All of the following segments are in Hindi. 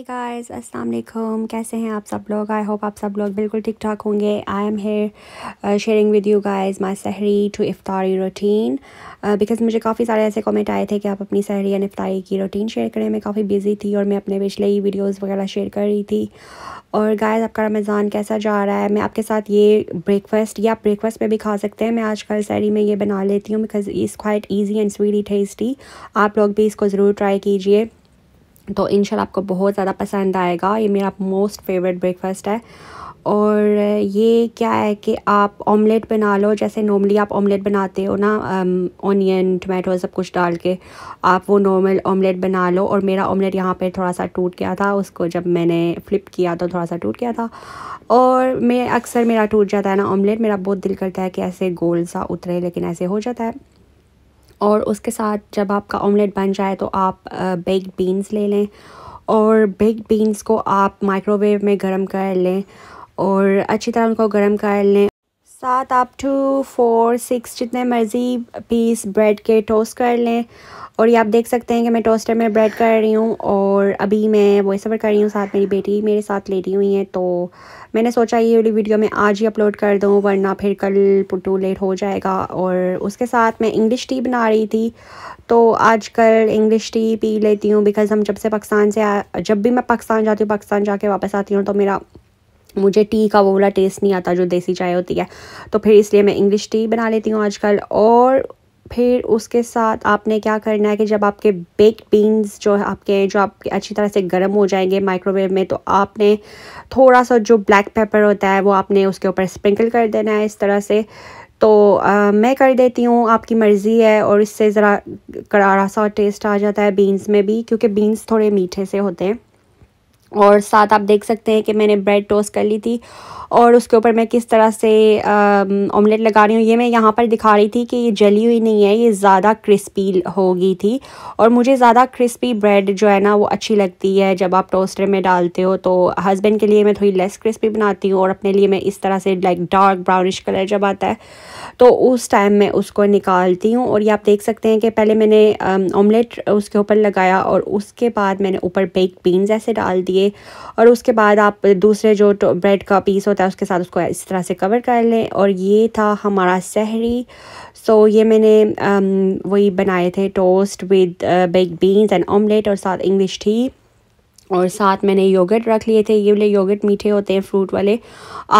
हाई गाइज अस्सलाम कैसे हैं आप सब लोग आई होप आप सब लोग बिल्कुल ठीक ठाक होंगे I am here sharing with you guys my sehri to iftari routine because uh, मुझे काफ़ी सारे ऐसे कमेंट आए थे कि आप अपनी सहरी एंड इफ्तारी की रूटीन शेयर करें मैं काफ़ी बिजी थी और मैं अपने पिछले ही वीडियोज़ वगैरह शेयर कर रही थी और गाइज आपका रमज़ान कैसा जा रहा है मैं आपके साथ ये ब्रेकफास्ट या ब्रेकफास्ट में भी खा सकते हैं मैं आजकल सहरी में ये बना लेती हूँ because is quite easy and sweet tasty आप लोग भी इसको ज़रूर ट्राई कीजिए तो इन आपको बहुत ज़्यादा पसंद आएगा ये मेरा मोस्ट फेवरेट ब्रेकफास्ट है और ये क्या है कि आप ऑमलेट बना लो जैसे नॉर्मली आप ऑमलेट बनाते हो ना ऑनियन um, टमाटो सब कुछ डाल के आप वो नॉर्मल ऑमलेट बना लो और मेरा ऑमलेट यहाँ पे थोड़ा सा टूट गया था उसको जब मैंने फ्लिप किया तो थोड़ा सा टूट गया था और मैं अक्सर मेरा टूट जाता है ना ऑमलेट मेरा बहुत दिल करता है कि ऐसे गोल सा उतरे लेकिन ऐसे हो जाता है और उसके साथ जब आपका ऑमलेट बन जाए तो आप बेक्ड बीन्स ले लें और बेक्ड बीन्स को आप माइक्रोवेव में गर्म कर लें और अच्छी तरह उनको गर्म कर लें सात आप टू फोर सिक्स जितने मर्ज़ी पीस ब्रेड के टोस्ट कर लें और ये आप देख सकते हैं कि मैं टोस्टर में ब्रेड कर रही हूँ और अभी मैं वॉइस ओवर कर रही हूँ साथ मेरी बेटी मेरे साथ लेटी हुई है तो मैंने सोचा ये वाली वीडियो मैं आज ही अपलोड कर दूँ वरना फिर कल पुटू लेट हो जाएगा और उसके साथ मैं इंग्लिश टी बना रही थी तो कल इंग्लिश टी पी लेती हूँ बिकॉज़ हम जब से पाकिस्तान से आ, जब भी मैं पाकिस्तान जाती हूँ पाकिस्तान जाके वापस आती हूँ तो मेरा मुझे टी का वो वाला टेस्ट नहीं आता जो देसी चाय होती है तो फिर इसलिए मैं इंग्लिश टी बना लेती हूँ आजकल और फिर उसके साथ आपने क्या करना है कि जब आपके बेक्ड बीन्स जो है आपके जो आपके अच्छी तरह से गर्म हो जाएंगे माइक्रोवेव में तो आपने थोड़ा सा जो ब्लैक पेपर होता है वो आपने उसके ऊपर स्प्रिंकल कर देना है इस तरह से तो आ, मैं कर देती हूँ आपकी मर्ज़ी है और इससे ज़रा करारा सा टेस्ट आ जाता है बीन्स में भी क्योंकि बीन्स थोड़े मीठे से होते हैं और साथ आप देख सकते हैं कि मैंने ब्रेड टोस्ट कर ली थी और उसके ऊपर मैं किस तरह से ऑमलेट लगा रही हूँ ये मैं यहाँ पर दिखा रही थी कि ये जली हुई नहीं है ये ज़्यादा क्रिस्पी होगी थी और मुझे ज़्यादा क्रिस्पी ब्रेड जो है ना वो अच्छी लगती है जब आप टोस्टर में डालते हो तो हस्बैंड के लिए मैं थोड़ी लेस क्रिस्पी बनाती हूँ और अपने लिए मैं इस तरह से लाइक डार्क ब्राउनिश कलर जब आता है तो उस टाइम मैं उसको निकालती हूँ और ये आप देख सकते हैं कि पहले मैंने ऑमलेट उसके ऊपर लगाया और उसके बाद मैंने ऊपर बेक बीन्स ऐसे डाल दिए और उसके बाद आप दूसरे जो ब्रेड का पीस होता होता है उसके साथ उसको इस तरह से कवर कर लें और ये था हमारा सहरी सो so, ये मैंने um, वही बनाए थे toast with baked beans and omelette और साथ इंग्लिश टी और साथ मैंने योगर्ट रख लिए थे ये वाले योगर्ट मीठे होते हैं फ्रूट वाले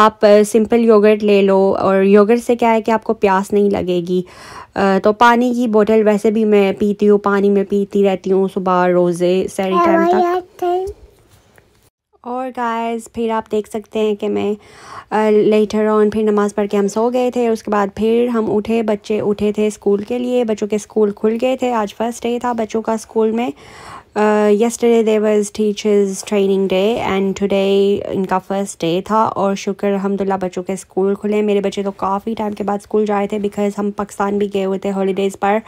आप सिंपल uh, योगर्ट ले लो और योगर्ट से क्या है कि आपको प्यास नहीं लगेगी uh, तो पानी की बोतल वैसे भी मैं पीती हूँ पानी में पीती रहती हूँ सुबह रोज़े सैरी टाइम हाँ, हाँ तक और गाइस फिर आप देख सकते हैं कि मैं लेटर ऑन फिर नमाज़ पढ़ के हम सो गए थे उसके बाद फिर हम उठे बच्चे उठे थे स्कूल के लिए बच्चों के स्कूल खुल गए थे आज फर्स्ट डे था बच्चों का स्कूल में yesterday there was teachers training day and today इनका फर्स्ट डे था और शुक्र अलहमदिल्ला बच्चों के स्कूल खुले मेरे बच्चे तो काफ़ी टाइम के बाद स्कूल जा रहे थे बिकॉज़ हम पाकिस्तान भी गए हुए थे हॉलीडेज़ पर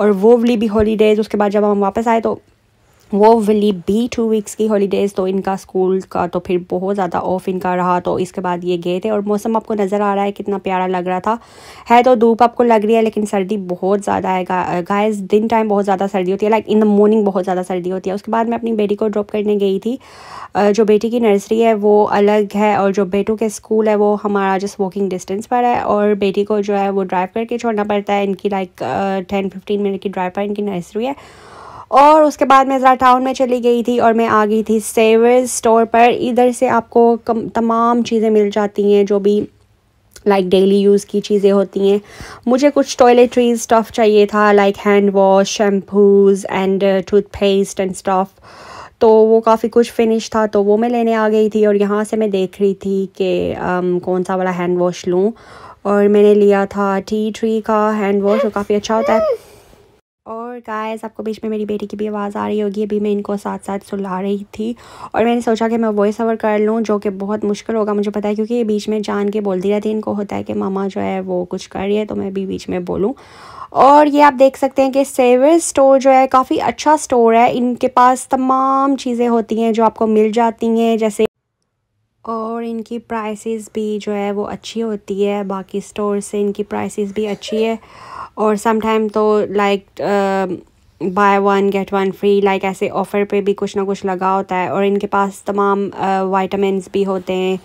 और वो भी हॉलीडेज़ उसके बाद जब हम वापस आए तो वो वली भी टू वीक्स की हॉलीडेज़ तो इनका स्कूल का तो फिर बहुत ज़्यादा ऑफ इनका रहा तो इसके बाद ये गए थे और मौसम आपको नज़र आ रहा है कितना प्यारा लग रहा था है तो धूप आपको लग रही है लेकिन सर्दी बहुत ज़्यादा है गाइस दिन टाइम बहुत ज़्यादा सर्दी होती है लाइक इन द मॉर्निंग बहुत ज़्यादा सर्दी होती है उसके बाद मैं अपनी बेटी को ड्रॉप करने गई थी जो बेटी की नर्सरी है वो अलग है और जो बेटों के स्कूल है वो हमारा जस्ट वॉकिंग डिस्टेंस पर है और बेटी को जो है वो ड्राइव करके छोड़ना पड़ता है इनकी लाइक टेन फिफ्टीन मिनट की ड्राइव पर इनकी नर्सरी है और उसके बाद मैं ज़रा टाउन में चली गई थी और मैं आ गई थी सेवर्स स्टोर पर इधर से आपको कम, तमाम चीज़ें मिल जाती हैं जो भी लाइक डेली यूज़ की चीज़ें होती हैं मुझे कुछ टॉयलेट्रीज स्टफ़ चाहिए था like hand wash shampoos and toothpaste and stuff तो वो काफ़ी कुछ फिनिश था तो वो मैं लेने आ गई थी और यहाँ से मैं देख रही थी कि um, कौन सा वाला हैंड वॉश लूँ और मैंने लिया था टी ट्री का हैंड वॉश वो काफ़ी अच्छा होता है और गाइस आपको बीच में मेरी बेटी की भी आवाज़ आ रही होगी अभी मैं इनको साथ साथ सुला रही थी और मैंने सोचा कि मैं वॉइस ओवर कर लूँ जो कि बहुत मुश्किल होगा मुझे पता है क्योंकि ये बीच में जान के बोलती रहती है इनको होता है कि मामा जो है वो कुछ कर रही है तो मैं भी बीच में बोलूँ और ये आप देख सकते हैं कि सेवर स्टोर जो है काफ़ी अच्छा स्टोर है इनके पास तमाम चीज़ें होती हैं जो आपको मिल जाती हैं जैसे और इनकी प्राइसेस भी जो है वो अच्छी होती है बाकी स्टोर से इनकी प्राइसेस भी अच्छी है और समटाइम तो like buy one get one free like ऐसे ऑफ़र पे भी कुछ ना कुछ लगा होता है और इनके पास तमाम वाइटामिन uh, भी होते हैं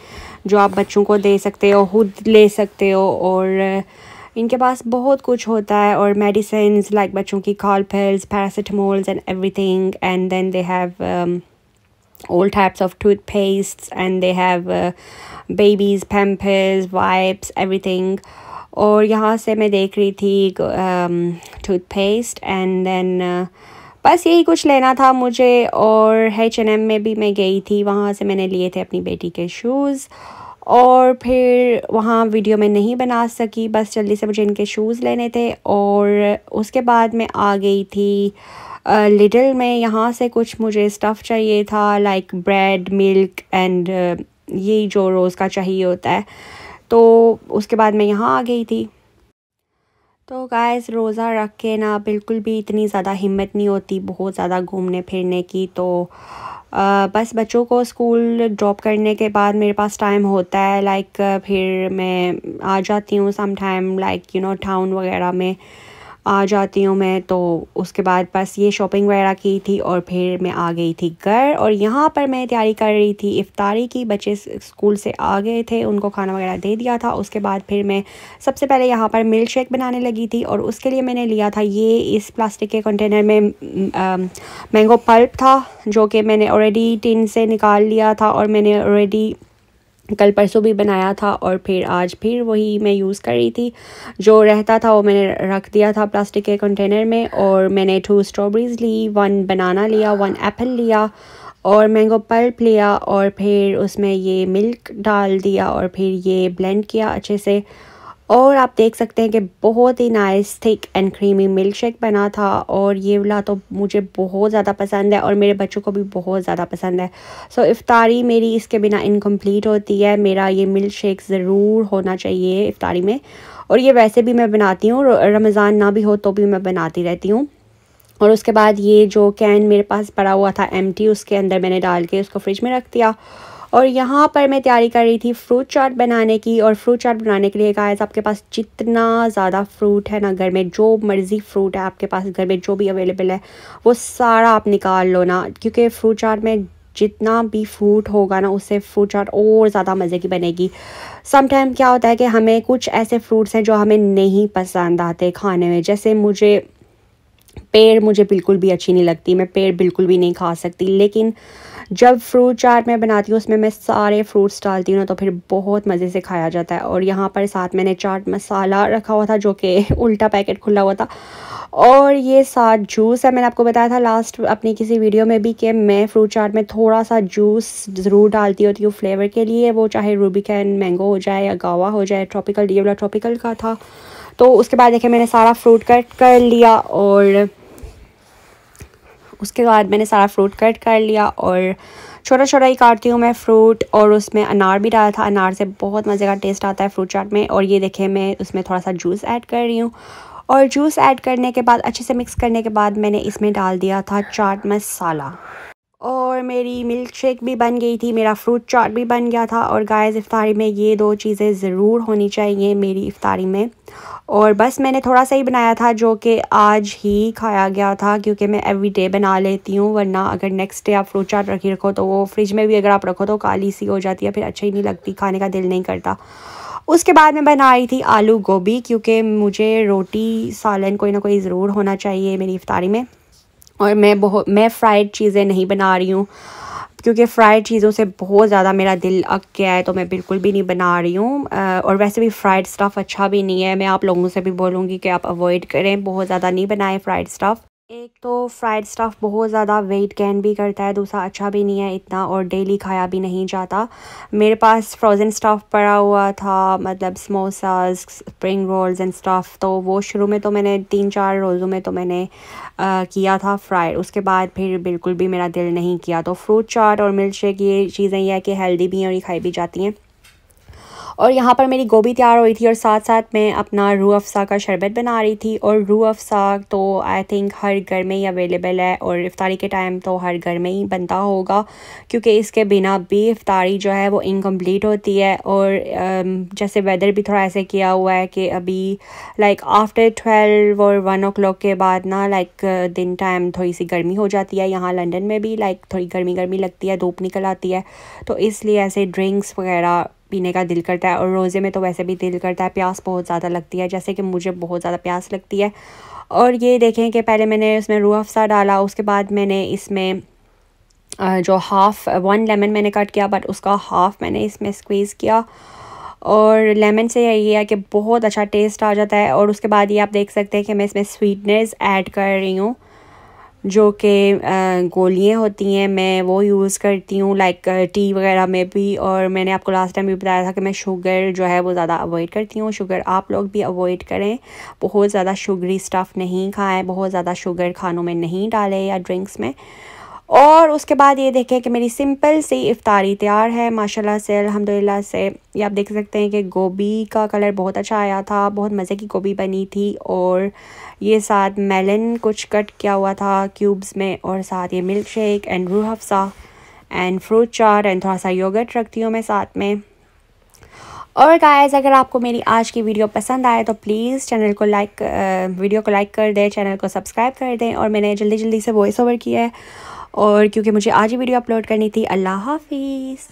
जो आप बच्चों को दे सकते हो खुद ले सकते हो और uh, इनके पास बहुत कुछ होता है और मेडिसिन लाइक बच्चों की cold pills paracetamols and everything and then they have all types of toothpastes and they have uh, babies pampers wipes और यहाँ से मैं देख रही थी टूथपेस्ट एंड देन बस यही कुछ लेना था मुझे और एच एन एम में भी मैं गई थी वहाँ से मैंने लिए थे अपनी बेटी के शूज़ और फिर वहाँ वीडियो में नहीं बना सकी बस जल्दी से मुझे इनके शूज़ लेने थे और उसके बाद मैं आ गई थी लिटिल में यहाँ से कुछ मुझे स्टफ़ चाहिए था लाइक ब्रेड मिल्क एंड यही जो रोज़ का चाहिए होता है तो उसके बाद मैं यहाँ आ गई थी तो गाय रोज़ा रख के ना बिल्कुल भी इतनी ज़्यादा हिम्मत नहीं होती बहुत ज़्यादा घूमने फिरने की तो आ, बस बच्चों को स्कूल ड्रॉप करने के बाद मेरे पास टाइम होता है लाइक फिर मैं आ जाती हूँ some time like you know town वगैरह में आ जाती हूँ मैं तो उसके बाद बस ये शॉपिंग वगैरह की थी और फिर मैं आ गई थी घर और यहाँ पर मैं तैयारी कर रही थी इफ्तारी की बच्चे स्कूल से आ गए थे उनको खाना वगैरह दे दिया था उसके बाद फिर मैं सबसे पहले यहाँ पर मिल्क शेक बनाने लगी थी और उसके लिए मैंने लिया था ये इस प्लास्टिक के कंटेनर में मैंगो पल्प था जो कि मैंने ऑलरेडी टिन से निकाल लिया था और मैंने ऑलरेडी कल परसों भी बनाया था और फिर आज फिर वही मैं यूज़ कर रही थी जो रहता था वो मैंने रख दिया था प्लास्टिक के कंटेनर में और मैंने टू स्ट्रॉबेरीज ली वन बनाना लिया वन एप्पल लिया और मैंगो पल्प लिया और फिर उसमें ये मिल्क डाल दिया और फिर ये ब्लेंड किया अच्छे से और आप देख सकते हैं कि बहुत ही nice thick and creamy milkshake बना था और ये वाला तो मुझे बहुत ज़्यादा पसंद है और मेरे बच्चों को भी बहुत ज़्यादा पसंद है सो so, इफ्तारी मेरी इसके बिना इनकम्प्लीट होती है मेरा ये मिल्क शेक ज़रूर होना चाहिए इफ्तारी में और ये वैसे भी मैं बनाती हूँ रमज़ान ना भी हो तो भी मैं बनाती रहती हूँ और उसके बाद ये जो कैन मेरे पास पड़ा हुआ था एम उसके अंदर मैंने डाल के उसको फ्रिज में रख दिया और यहाँ पर मैं तैयारी कर रही थी फ्रूट चाट बनाने की और फ्रूट चाट बनाने के लिए गाइस आपके पास जितना ज़्यादा फ्रूट है ना घर में जो मर्ज़ी फ्रूट है आपके पास घर में जो भी अवेलेबल है वो सारा आप निकाल लो ना क्योंकि फ्रूट चाट में जितना भी फ्रूट होगा ना उससे फ्रूट चाट और ज़्यादा मज़े की बनेगी समटाइम क्या होता है कि हमें कुछ ऐसे फ्रूट्स हैं जो हमें नहीं पसंद आते खाने में जैसे मुझे पेड़ मुझे बिल्कुल भी अच्छी नहीं लगती मैं पेड़ बिल्कुल भी नहीं खा सकती लेकिन जब फ्रूट चाट मैं बनाती हूँ उसमें मैं सारे फ्रूट्स डालती हूँ ना तो फिर बहुत मज़े से खाया जाता है और यहाँ पर साथ मैंने चाट मसाला रखा हुआ था जो कि उल्टा पैकेट खुला हुआ था और ये साथ जूस है मैंने आपको बताया था लास्ट अपनी किसी वीडियो में भी कि मैं फ्रूट चाट में थोड़ा सा जूस ज़रूर डालती होती हूँ फ्लेवर के लिए वो चाहे रूबिकन मैंगो हो जाए या गावा हो जाए ट्रॉपिकल डी वाला ट्रॉपिकल का था तो उसके बाद देखिए मैंने सारा फ्रूट कट कर लिया और उसके बाद मैंने सारा फ्रूट कट कर लिया और छोटा छोटा ही काटती हूँ मैं फ्रूट और उसमें अनार भी डाला था अनार से बहुत मज़े का टेस्ट आता है फ्रूट चाट में और ये देखे मैं उसमें थोड़ा सा जूस ऐड कर रही हूँ और जूस ऐड करने के बाद अच्छे से मिक्स करने के बाद मैंने इसमें डाल दिया था चाट मसाला और मेरी मिल्क शेक भी बन गई थी मेरा फ्रूट चाट भी बन गया था और गाइस इफ्तारी में ये दो चीज़ें ज़रूर होनी चाहिए मेरी इफ़ारी में और बस मैंने थोड़ा सा ही बनाया था जो कि आज ही खाया गया था क्योंकि मैं एवरी डे बना लेती हूँ वरना अगर नेक्स्ट डे आप फ्रूट चाट रखी रखो तो वो फ्रिज में भी अगर आप रखो तो काली सी हो जाती है फिर अच्छी नहीं लगती खाने का दिल नहीं करता उसके बाद मैं बना रही थी आलू गोभी क्योंकि मुझे रोटी सालन कोई ना कोई ज़रूर होना चाहिए मेरी इफ़ारी में और मैं बहुत मैं फ्राइड चीज़ें नहीं बना रही हूँ क्योंकि फ्राइड चीज़ों से बहुत ज़्यादा मेरा दिल अक गया है तो मैं बिल्कुल भी नहीं बना रही हूँ और वैसे भी फ्राइड स्टफ़ अच्छा भी नहीं है मैं आप लोगों से भी बोलूँगी कि आप अवॉइड करें बहुत ज़्यादा नहीं बनाएं फ्राइड स्टफ़ एक तो फ्राइड स्टफ़ बहुत ज़्यादा वेट गेन भी करता है दूसरा अच्छा भी नहीं है इतना और डेली खाया भी नहीं जाता मेरे पास फ्रोज़न स्टफ़ पड़ा हुआ था मतलब samosas spring rolls and stuff तो वो शुरू में तो मैंने तीन चार रोज़ों में तो मैंने आ, किया था फ्राइड उसके बाद फिर बिल्कुल भी मेरा दिल नहीं किया तो फ्रूट चाट और मिल्क शेक ये चीज़ें यह है कि हेल्दी भी हैं और ये खाई भी जाती हैं और यहाँ पर मेरी गोभी तैयार हो रही थी और साथ साथ मैं अपना रू अफ़सा का शरबत बना रही थी और रू अफ़सा तो आई थिंक हर घर में ही अवेलेबल है और इफ़ारी के टाइम तो हर घर में ही बनता होगा क्योंकि इसके बिना भी इफ़ारी जो है वो इनकम्प्लीट होती है और जैसे वेदर भी थोड़ा ऐसे किया हुआ है कि अभी लाइक आफ्टर ट्वेल्व और वन ओ के बाद ना लाइक दिन टाइम थोड़ी सी गर्मी हो जाती है यहाँ लंडन में भी लाइक थोड़ी गर्मी गर्मी लगती है धूप निकल आती है तो इसलिए ऐसे ड्रिंक्स वगैरह पीने का दिल करता है और रोज़े में तो वैसे भी दिल करता है प्यास बहुत ज़्यादा लगती है जैसे कि मुझे बहुत ज़्यादा प्यास लगती है और ये देखें कि पहले मैंने उसमें रूह अफ़सा डाला उसके बाद मैंने इसमें जो हाफ़ वन लेमन मैंने कट किया बट उसका हाफ़ मैंने इसमें स्क्वीज़ किया और लेमन से यही है कि बहुत अच्छा टेस्ट आ जाता है और उसके बाद ये आप देख सकते हैं कि मैं इसमें स्वीटनेस ऐड कर रही हूँ जो कि गोलियाँ होती हैं मैं वो यूज़ करती हूँ लाइक टी वगैरह में भी और मैंने आपको लास्ट टाइम भी बताया था कि मैं शुगर जो है वो ज़्यादा अवॉइड करती हूँ शुगर आप लोग भी अवॉइड करें बहुत ज़्यादा शुगरी स्टफ़ नहीं खाएं बहुत ज़्यादा शुगर खानों में नहीं डालें या ड्रिंक्स में और उसके बाद ये देखें कि मेरी सिंपल सी इफ़ारी तैयार है माशाल्लाह से अल्हम्दुलिल्लाह से ये आप देख सकते हैं कि गोभी का कलर बहुत अच्छा आया था बहुत मज़े की गोभी बनी थी और ये साथ मेलन कुछ कट किया हुआ था क्यूब्स में और साथ ये milk milkshake and Rooh Afza and fruit chaat and थोड़ा सा योगर्ट रखती हूँ मैं साथ में और गायज अगर आपको मेरी आज की वीडियो पसंद आए तो प्लीज़ चैनल को लाइक वीडियो को लाइक कर दें चैनल को सब्सक्राइब कर दें और मैंने जल्दी जल्दी से वॉइस ओवर किया है और क्योंकि मुझे आज ही वीडियो अपलोड करनी थी अल्लाह हाफिज़